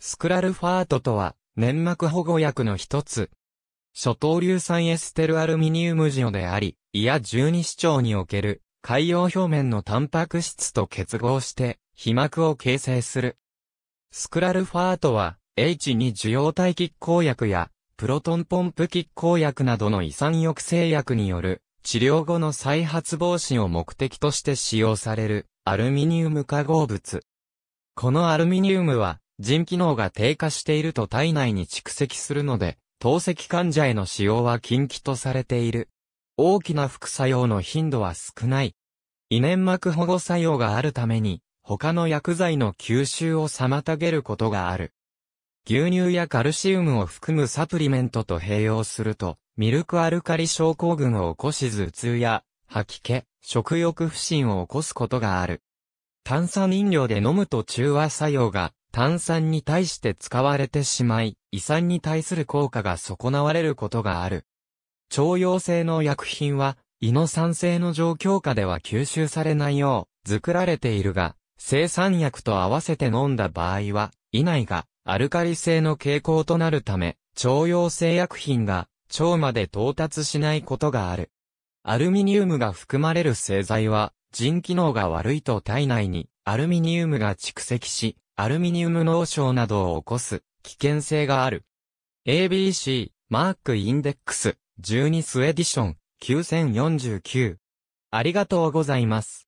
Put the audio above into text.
スクラルファートとは、粘膜保護薬の一つ。初等硫酸エステルアルミニウム塩であり、胃や十二指腸における、海洋表面のタンパク質と結合して、皮膜を形成する。スクラルファートは、H2 受容体拮抗薬や、プロトンポンプ拮抗薬などの胃酸抑制薬による、治療後の再発防止を目的として使用される、アルミニウム化合物。このアルミニウムは、腎機能が低下していると体内に蓄積するので、透析患者への使用は禁忌とされている。大きな副作用の頻度は少ない。胃粘膜保護作用があるために、他の薬剤の吸収を妨げることがある。牛乳やカルシウムを含むサプリメントと併用すると、ミルクアルカリ症候群を起こし頭痛や、吐き気、食欲不振を起こすことがある。炭酸飲料で飲むと中和作用が炭酸に対して使われてしまい、胃酸に対する効果が損なわれることがある。徴用性の薬品は、胃の酸性の状況下では吸収されないよう、作られているが、生産薬と合わせて飲んだ場合は、胃内がアルカリ性の傾向となるため、徴用性薬品が腸まで到達しないことがある。アルミニウムが含まれる製剤は、腎機能が悪いと体内にアルミニウムが蓄積し、アルミニウム脳症などを起こす危険性がある。ABC、マークインデックス、12スエディション、9049。ありがとうございます。